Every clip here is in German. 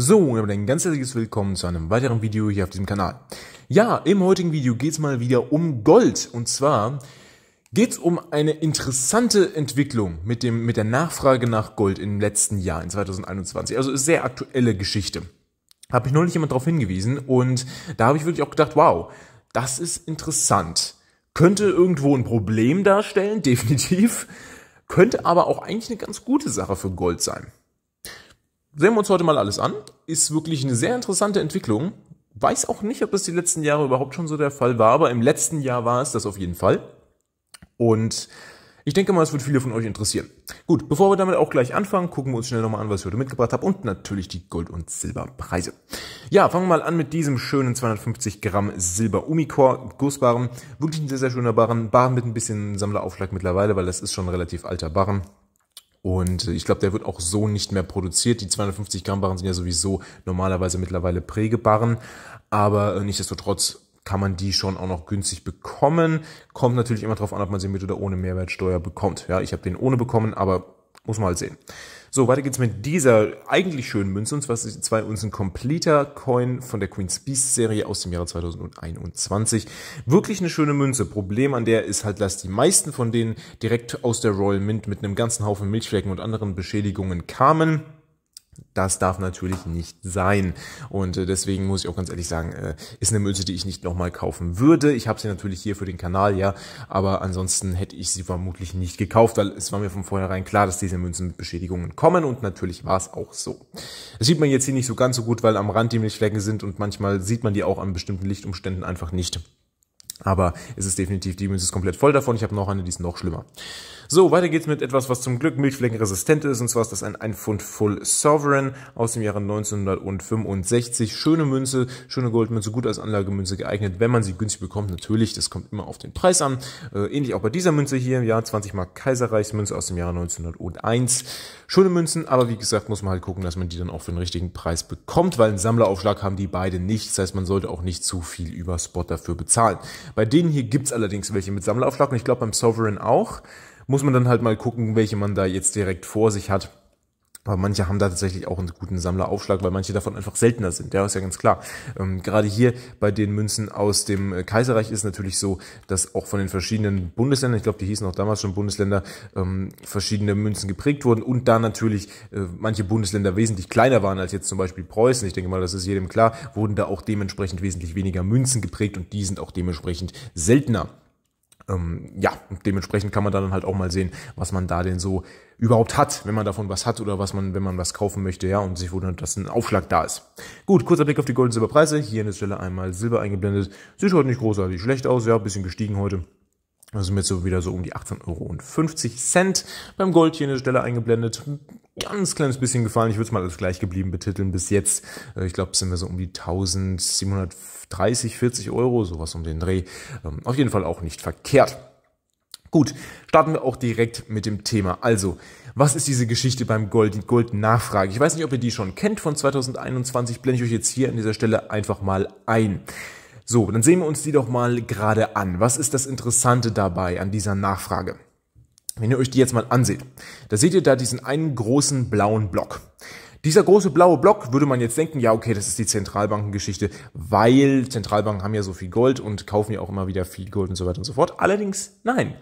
So, und ein ganz herzliches Willkommen zu einem weiteren Video hier auf diesem Kanal. Ja, im heutigen Video geht es mal wieder um Gold. Und zwar geht es um eine interessante Entwicklung mit, dem, mit der Nachfrage nach Gold im letzten Jahr, in 2021. Also sehr aktuelle Geschichte. Hab ich neulich jemand darauf hingewiesen und da habe ich wirklich auch gedacht, wow, das ist interessant. Könnte irgendwo ein Problem darstellen, definitiv. Könnte aber auch eigentlich eine ganz gute Sache für Gold sein. Sehen wir uns heute mal alles an. Ist wirklich eine sehr interessante Entwicklung. Weiß auch nicht, ob das die letzten Jahre überhaupt schon so der Fall war, aber im letzten Jahr war es das auf jeden Fall. Und ich denke mal, es wird viele von euch interessieren. Gut, bevor wir damit auch gleich anfangen, gucken wir uns schnell nochmal an, was ich heute mitgebracht habe und natürlich die Gold- und Silberpreise. Ja, fangen wir mal an mit diesem schönen 250 Gramm Silber Umicore Gussbarren. Wirklich ein sehr, sehr schöner Barren. Barren mit ein bisschen Sammleraufschlag mittlerweile, weil das ist schon ein relativ alter Barren. Und äh, ich glaube, der wird auch so nicht mehr produziert. Die 250 Gramm Barren sind ja sowieso normalerweise mittlerweile Prägebarren. Aber äh, nichtsdestotrotz kann man die schon auch noch günstig bekommen. Kommt natürlich immer darauf an, ob man sie mit oder ohne Mehrwertsteuer bekommt. Ja, ich habe den ohne bekommen, aber muss man halt sehen. So, weiter geht's mit dieser eigentlich schönen Münze, und zwar ist die 2 Unzen Completer Coin von der Queen's Beast Serie aus dem Jahre 2021. Wirklich eine schöne Münze. Problem an der ist halt, dass die meisten von denen direkt aus der Royal Mint mit einem ganzen Haufen Milchflecken und anderen Beschädigungen kamen. Das darf natürlich nicht sein. Und äh, deswegen muss ich auch ganz ehrlich sagen, äh, ist eine Münze, die ich nicht nochmal kaufen würde. Ich habe sie natürlich hier für den Kanal, ja, aber ansonsten hätte ich sie vermutlich nicht gekauft, weil es war mir von vornherein klar, dass diese Münzen mit Beschädigungen kommen und natürlich war es auch so. Das sieht man jetzt hier nicht so ganz so gut, weil am Rand die Milchflecken sind und manchmal sieht man die auch an bestimmten Lichtumständen einfach nicht. Aber es ist definitiv, die Münze ist komplett voll davon. Ich habe noch eine, die ist noch schlimmer. So, weiter geht's mit etwas, was zum Glück milchfleckenresistent ist. Und zwar ist das ein 1 Pfund Full Sovereign aus dem Jahre 1965. Schöne Münze, schöne Goldmünze, gut als Anlagemünze geeignet, wenn man sie günstig bekommt. Natürlich, das kommt immer auf den Preis an. Äh, ähnlich auch bei dieser Münze hier, ja, 20 Mark Kaiserreichsmünze aus dem Jahre 1901. Schöne Münzen, aber wie gesagt, muss man halt gucken, dass man die dann auch für den richtigen Preis bekommt, weil einen Sammleraufschlag haben die beide nicht. Das heißt, man sollte auch nicht zu viel über Spot dafür bezahlen. Bei denen hier gibt's allerdings welche mit Sammelaufschlag und Ich glaube beim Sovereign auch. Muss man dann halt mal gucken, welche man da jetzt direkt vor sich hat. Aber manche haben da tatsächlich auch einen guten Sammleraufschlag, weil manche davon einfach seltener sind. Ja, ist ja ganz klar. Ähm, gerade hier bei den Münzen aus dem äh, Kaiserreich ist natürlich so, dass auch von den verschiedenen Bundesländern, ich glaube, die hießen auch damals schon Bundesländer, ähm, verschiedene Münzen geprägt wurden und da natürlich äh, manche Bundesländer wesentlich kleiner waren als jetzt zum Beispiel Preußen. Ich denke mal, das ist jedem klar, wurden da auch dementsprechend wesentlich weniger Münzen geprägt und die sind auch dementsprechend seltener ähm, ja, dementsprechend kann man dann halt auch mal sehen, was man da denn so überhaupt hat, wenn man davon was hat oder was man, wenn man was kaufen möchte, ja, und sich wundert, dass ein Aufschlag da ist. Gut, kurzer Blick auf die Gold- und Silberpreise. Hier an der Stelle einmal Silber eingeblendet. Sieht heute nicht großartig schlecht aus, ja, bisschen gestiegen heute. Also sind wir jetzt so wieder so um die 18,50 Euro. Beim Gold hier an der Stelle eingeblendet. ganz kleines bisschen gefallen. Ich würde es mal als gleich geblieben betiteln bis jetzt. Äh, ich glaube, sind wir so um die 1730, 40 Euro, sowas um den Dreh. Ähm, auf jeden Fall auch nicht verkehrt. Gut, starten wir auch direkt mit dem Thema. Also, was ist diese Geschichte beim Gold, die Goldnachfrage? Ich weiß nicht, ob ihr die schon kennt von 2021, blende ich euch jetzt hier an dieser Stelle einfach mal ein. So, dann sehen wir uns die doch mal gerade an. Was ist das Interessante dabei an dieser Nachfrage? Wenn ihr euch die jetzt mal anseht, da seht ihr da diesen einen großen blauen Block. Dieser große blaue Block würde man jetzt denken, ja, okay, das ist die Zentralbankengeschichte, weil Zentralbanken haben ja so viel Gold und kaufen ja auch immer wieder viel Gold und so weiter und so fort. Allerdings, nein.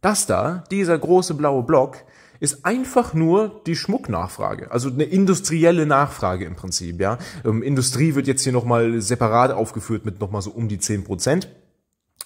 Das da, dieser große blaue Block, ist einfach nur die Schmucknachfrage, also eine industrielle Nachfrage im Prinzip. Ja, ähm, Industrie wird jetzt hier nochmal separat aufgeführt mit nochmal so um die zehn Prozent.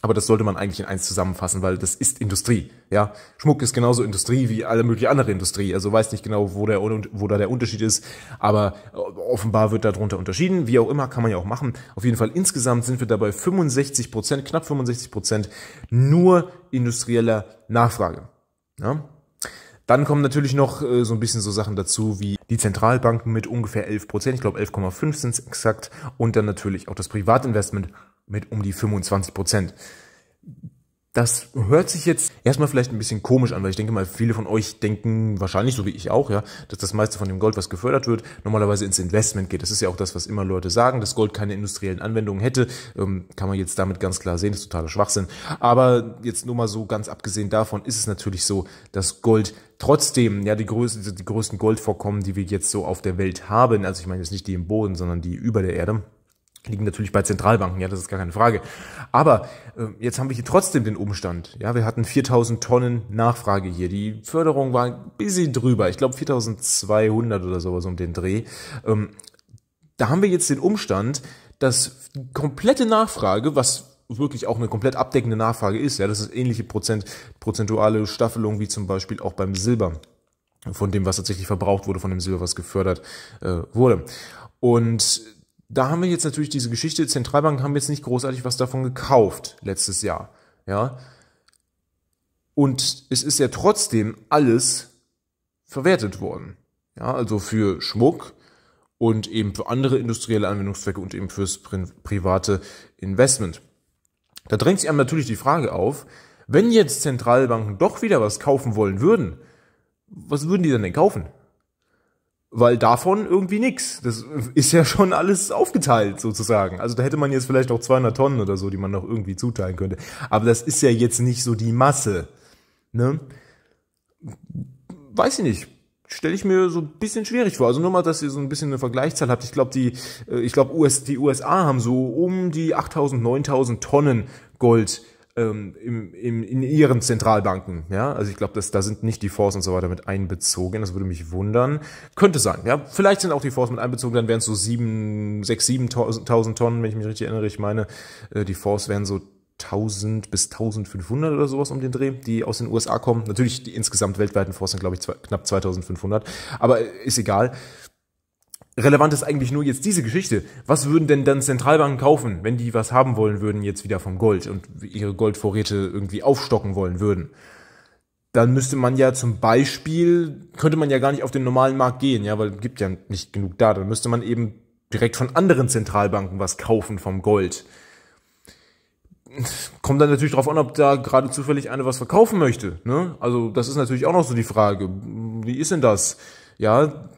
Aber das sollte man eigentlich in eins zusammenfassen, weil das ist Industrie. Ja, Schmuck ist genauso Industrie wie alle mögliche andere Industrie. Also weiß nicht genau, wo, der, wo da der Unterschied ist, aber äh, offenbar wird darunter unterschieden. Wie auch immer, kann man ja auch machen. Auf jeden Fall insgesamt sind wir dabei 65 Prozent, knapp 65 Prozent nur industrieller Nachfrage. Ja? Dann kommen natürlich noch äh, so ein bisschen so Sachen dazu wie die Zentralbanken mit ungefähr 11 Prozent, ich glaube 11,5 sind es exakt, und dann natürlich auch das Privatinvestment mit um die 25 Prozent. Das hört sich jetzt erstmal vielleicht ein bisschen komisch an, weil ich denke mal, viele von euch denken wahrscheinlich, so wie ich auch, ja, dass das meiste von dem Gold, was gefördert wird, normalerweise ins Investment geht. Das ist ja auch das, was immer Leute sagen, dass Gold keine industriellen Anwendungen hätte. Ähm, kann man jetzt damit ganz klar sehen, das ist totaler Schwachsinn. Aber jetzt nur mal so ganz abgesehen davon ist es natürlich so, dass Gold trotzdem ja die, größten die größten Goldvorkommen, die wir jetzt so auf der Welt haben, also ich meine jetzt nicht die im Boden, sondern die über der Erde, liegen natürlich bei Zentralbanken, ja, das ist gar keine Frage. Aber äh, jetzt haben wir hier trotzdem den Umstand, ja, wir hatten 4000 Tonnen Nachfrage hier. Die Förderung war ein bisschen drüber, ich glaube 4200 oder sowas um den Dreh. Ähm, da haben wir jetzt den Umstand, dass die komplette Nachfrage, was wirklich auch eine komplett abdeckende Nachfrage ist, ja, das ist ähnliche Prozent, prozentuale Staffelung wie zum Beispiel auch beim Silber, von dem, was tatsächlich verbraucht wurde, von dem Silber, was gefördert äh, wurde. Und da haben wir jetzt natürlich diese Geschichte, Zentralbanken haben jetzt nicht großartig was davon gekauft letztes Jahr. Ja? Und es ist ja trotzdem alles verwertet worden. Ja, also für Schmuck und eben für andere industrielle Anwendungszwecke und eben fürs private Investment. Da drängt sich einem natürlich die Frage auf, wenn jetzt Zentralbanken doch wieder was kaufen wollen würden, was würden die dann denn kaufen? weil davon irgendwie nix. Das ist ja schon alles aufgeteilt sozusagen. Also da hätte man jetzt vielleicht auch 200 Tonnen oder so, die man noch irgendwie zuteilen könnte. Aber das ist ja jetzt nicht so die Masse. Ne? Weiß ich nicht. Stelle ich mir so ein bisschen schwierig vor. Also nur mal, dass ihr so ein bisschen eine Vergleichszahl habt. Ich glaube, die, äh, ich glaube, US, die USA haben so um die 8000, 9000 Tonnen Gold ähm, im, im, in ihren Zentralbanken. Ja, also ich glaube, da sind nicht die Fonds und so weiter mit einbezogen. Das würde mich wundern. Könnte sein. Ja, vielleicht sind auch die Fonds mit einbezogen. Dann wären es so sieben, sechs, siebentausend Tonnen, wenn ich mich richtig erinnere. Ich meine, äh, die Fonds wären so 1000 bis 1500 oder sowas um den Dreh, die aus den USA kommen. Natürlich die insgesamt weltweiten Fonds sind, glaube ich, zwei, knapp 2500, aber äh, ist egal relevant ist eigentlich nur jetzt diese Geschichte. Was würden denn dann Zentralbanken kaufen, wenn die was haben wollen würden jetzt wieder vom Gold und ihre Goldvorräte irgendwie aufstocken wollen würden? Dann müsste man ja zum Beispiel, könnte man ja gar nicht auf den normalen Markt gehen, ja, weil gibt ja nicht genug da. Dann müsste man eben direkt von anderen Zentralbanken was kaufen vom Gold. Kommt dann natürlich drauf an, ob da gerade zufällig eine was verkaufen möchte. Ne? Also das ist natürlich auch noch so die Frage. Wie ist denn das? Ja,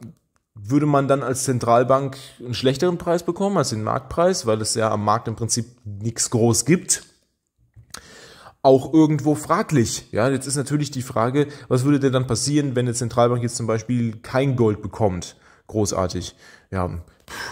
würde man dann als Zentralbank einen schlechteren Preis bekommen als den Marktpreis, weil es ja am Markt im Prinzip nichts groß gibt. Auch irgendwo fraglich. Ja, jetzt ist natürlich die Frage, was würde denn dann passieren, wenn eine Zentralbank jetzt zum Beispiel kein Gold bekommt? Großartig. Ja,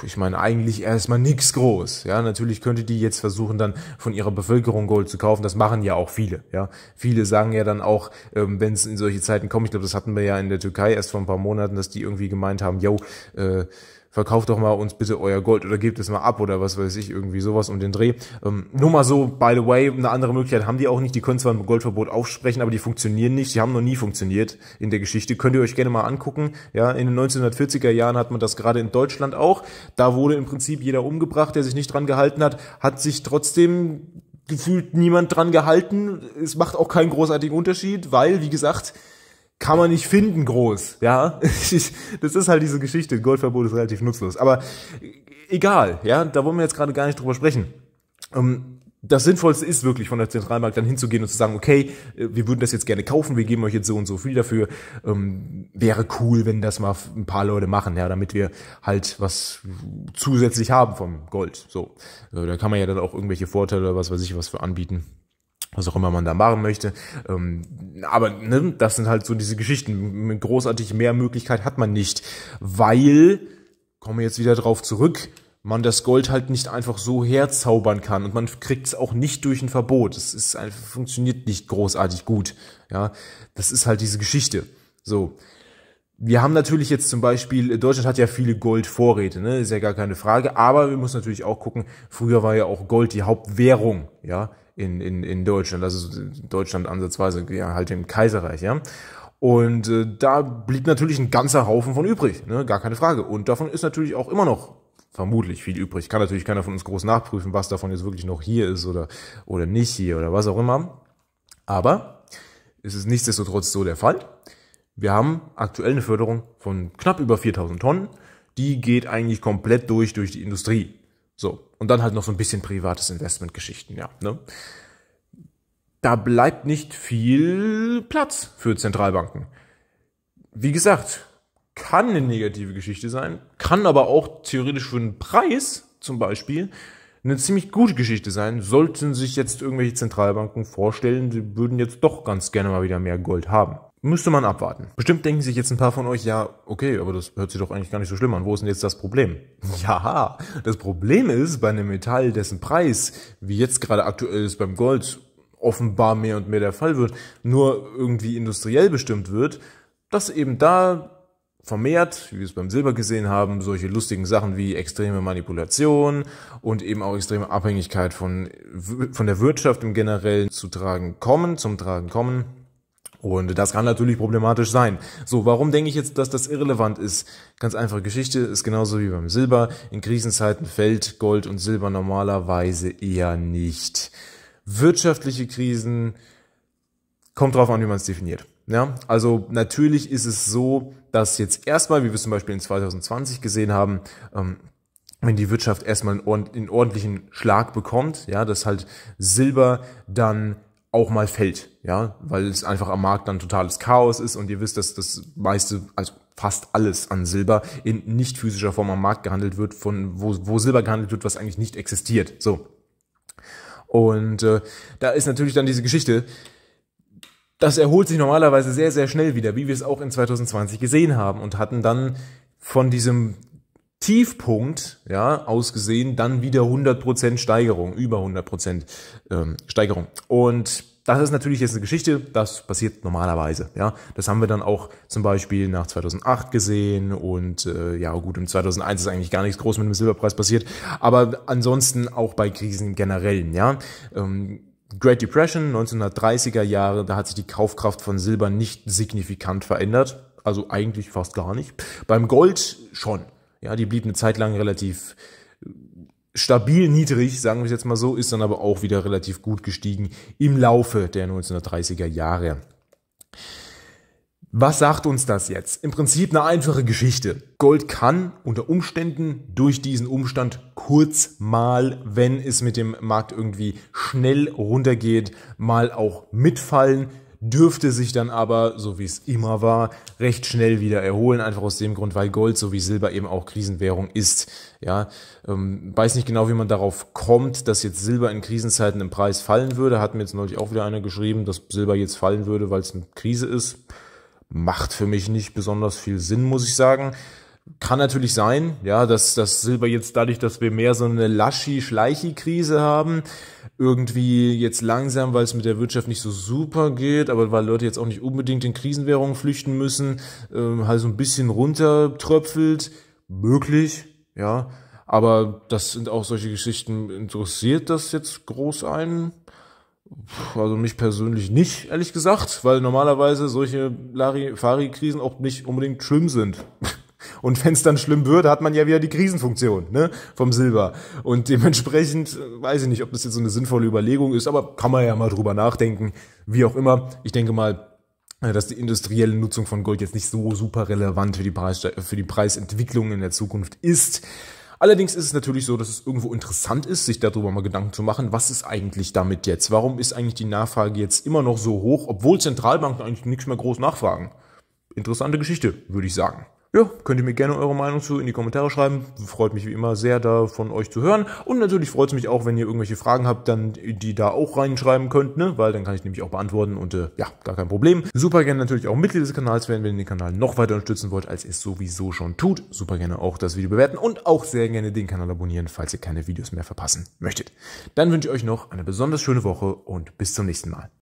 ich meine, eigentlich erstmal nichts groß. Ja, natürlich könnte die jetzt versuchen, dann von ihrer Bevölkerung Gold zu kaufen. Das machen ja auch viele. Ja, viele sagen ja dann auch, ähm, wenn es in solche Zeiten kommt, ich glaube, das hatten wir ja in der Türkei erst vor ein paar Monaten, dass die irgendwie gemeint haben, yo, äh, verkauft doch mal uns bitte euer Gold oder gebt es mal ab oder was weiß ich, irgendwie sowas um den Dreh. Ähm, nur mal so, by the way, eine andere Möglichkeit haben die auch nicht. Die können zwar ein Goldverbot aufsprechen, aber die funktionieren nicht. Die haben noch nie funktioniert in der Geschichte. Könnt ihr euch gerne mal angucken. Ja, in den 1940er Jahren hat man das gerade in Deutschland auch. Da wurde im Prinzip jeder umgebracht, der sich nicht dran gehalten hat, hat sich trotzdem gefühlt niemand dran gehalten. Es macht auch keinen großartigen Unterschied, weil, wie gesagt, kann man nicht finden groß, ja. das ist halt diese Geschichte. Goldverbot ist relativ nutzlos. Aber äh, egal, ja, da wollen wir jetzt gerade gar nicht drüber sprechen. Ähm, das Sinnvollste ist wirklich von der Zentralbank dann hinzugehen und zu sagen, okay, äh, wir würden das jetzt gerne kaufen, wir geben euch jetzt so und so viel dafür. Ähm, wäre cool, wenn das mal ein paar Leute machen, ja, damit wir halt was zusätzlich haben vom Gold. So, äh, da kann man ja dann auch irgendwelche Vorteile, oder was weiß ich, was für anbieten was auch immer man da machen möchte. Ähm, aber ne, das sind halt so diese Geschichten. Großartig mehr Möglichkeit hat man nicht, weil, kommen wir jetzt wieder drauf zurück, man das Gold halt nicht einfach so herzaubern kann und man kriegt es auch nicht durch ein Verbot. Es ist einfach, funktioniert nicht großartig gut. Ja, das ist halt diese Geschichte. So. Wir haben natürlich jetzt zum Beispiel, Deutschland hat ja viele Goldvorräte, ne? ist ja gar keine Frage, aber wir müssen natürlich auch gucken, früher war ja auch Gold die Hauptwährung, ja in, in, in Deutschland, das ist Deutschland ansatzweise, ja, halt im Kaiserreich, ja. Und äh, da blieb natürlich ein ganzer Haufen von übrig, ne? gar keine Frage. Und davon ist natürlich auch immer noch vermutlich viel übrig. Kann natürlich keiner von uns groß nachprüfen, was davon jetzt wirklich noch hier ist oder, oder nicht hier oder was auch immer. Aber es ist nichtsdestotrotz so der Fall. Wir haben aktuell eine Förderung von knapp über 4000 Tonnen. Die geht eigentlich komplett durch, durch die Industrie. So. Und dann halt noch so ein bisschen privates Investmentgeschichten, ja. Ne? Da bleibt nicht viel Platz für Zentralbanken. Wie gesagt, kann eine negative Geschichte sein, kann aber auch theoretisch für einen Preis zum Beispiel eine ziemlich gute Geschichte sein. Sollten sich jetzt irgendwelche Zentralbanken vorstellen, sie würden jetzt doch ganz gerne mal wieder mehr Gold haben. Müsste man abwarten. Bestimmt denken sich jetzt ein paar von euch, ja, okay, aber das hört sich doch eigentlich gar nicht so schlimm an. Wo ist denn jetzt das Problem? Ja, das Problem ist bei einem Metall, dessen Preis, wie jetzt gerade aktuell ist beim Gold, offenbar mehr und mehr der Fall wird, nur irgendwie industriell bestimmt wird, dass eben da vermehrt, wie wir es beim Silber gesehen haben, solche lustigen Sachen wie extreme Manipulation und eben auch extreme Abhängigkeit von, von der Wirtschaft im Generellen zu tragen kommen, zum Tragen kommen. Und das kann natürlich problematisch sein. So, warum denke ich jetzt, dass das irrelevant ist? Ganz einfache Geschichte, ist genauso wie beim Silber. In Krisenzeiten fällt Gold und Silber normalerweise eher nicht. Wirtschaftliche Krisen, kommt drauf an, wie man es definiert. Ja, also natürlich ist es so, dass jetzt erstmal, wie wir es zum Beispiel in 2020 gesehen haben, ähm, wenn die Wirtschaft erstmal einen ordentlichen Schlag bekommt, ja, dass halt Silber dann auch mal fällt, ja, weil es einfach am Markt dann totales Chaos ist und ihr wisst, dass das meiste, also fast alles an Silber in nicht physischer Form am Markt gehandelt wird, von wo, wo Silber gehandelt wird, was eigentlich nicht existiert. So. Und äh, da ist natürlich dann diese Geschichte, das erholt sich normalerweise sehr, sehr schnell wieder, wie wir es auch in 2020 gesehen haben und hatten dann von diesem Tiefpunkt ja, ausgesehen, dann wieder 100% Steigerung, über 100% ähm, Steigerung. Und das ist natürlich jetzt eine Geschichte, das passiert normalerweise. Ja, das haben wir dann auch zum Beispiel nach 2008 gesehen und äh, ja gut, im 2001 ist eigentlich gar nichts groß mit dem Silberpreis passiert, aber ansonsten auch bei Krisen generell. Ja, ähm, Great Depression 1930er Jahre, da hat sich die Kaufkraft von Silber nicht signifikant verändert, also eigentlich fast gar nicht. Beim Gold schon. Ja, die blieb eine Zeit lang relativ äh, stabil niedrig, sagen wir es jetzt mal so, ist dann aber auch wieder relativ gut gestiegen im Laufe der 1930er Jahre. Was sagt uns das jetzt? Im Prinzip eine einfache Geschichte. Gold kann unter Umständen durch diesen Umstand kurz mal, wenn es mit dem Markt irgendwie schnell runtergeht, mal auch mitfallen dürfte sich dann aber, so wie es immer war, recht schnell wieder erholen, einfach aus dem Grund, weil Gold sowie Silber eben auch Krisenwährung ist. Ja, ähm, weiß nicht genau, wie man darauf kommt, dass jetzt Silber in Krisenzeiten im Preis fallen würde. Hat mir jetzt neulich auch wieder einer geschrieben, dass Silber jetzt fallen würde, weil es eine Krise ist. Macht für mich nicht besonders viel Sinn, muss ich sagen. Kann natürlich sein, ja, dass das Silber jetzt dadurch, dass wir mehr so eine Laschi-Schleichi-Krise haben, irgendwie jetzt langsam, weil es mit der Wirtschaft nicht so super geht, aber weil Leute jetzt auch nicht unbedingt in Krisenwährungen flüchten müssen, ähm, halt so ein bisschen runtertröpfelt. Möglich, ja. Aber das sind auch solche Geschichten. Interessiert das jetzt groß einen? Also mich persönlich nicht, ehrlich gesagt, weil normalerweise solche fari krisen auch nicht unbedingt schlimm sind. Und wenn es dann schlimm wird, hat man ja wieder die Krisenfunktion ne, vom Silber. Und dementsprechend äh, weiß ich nicht, ob das jetzt so eine sinnvolle Überlegung ist, aber kann man ja mal drüber nachdenken. Wie auch immer, ich denke mal, äh, dass die industrielle Nutzung von Gold jetzt nicht so super relevant für die, Preisste für die Preisentwicklung in der Zukunft ist. Allerdings ist es natürlich so, dass es irgendwo interessant ist, sich darüber mal Gedanken zu machen, was ist eigentlich damit jetzt? Warum ist eigentlich die Nachfrage jetzt immer noch so hoch, obwohl Zentralbanken eigentlich nichts mehr groß nachfragen? Interessante Geschichte, würde ich sagen. Ja, könnt ihr mir gerne eure Meinung zu in die Kommentare schreiben. Freut mich wie immer sehr, da von euch zu hören. Und natürlich freut es mich auch, wenn ihr irgendwelche Fragen habt, dann die da auch reinschreiben könnt, ne? Weil dann kann ich nämlich auch beantworten und äh, ja, gar kein Problem. Super gerne natürlich auch Mitglied des Kanals werden, wenn ihr den Kanal noch weiter unterstützen wollt, als ihr es sowieso schon tut. Super gerne auch das Video bewerten und auch sehr gerne den Kanal abonnieren, falls ihr keine Videos mehr verpassen möchtet. Dann wünsche ich euch noch eine besonders schöne Woche und bis zum nächsten Mal.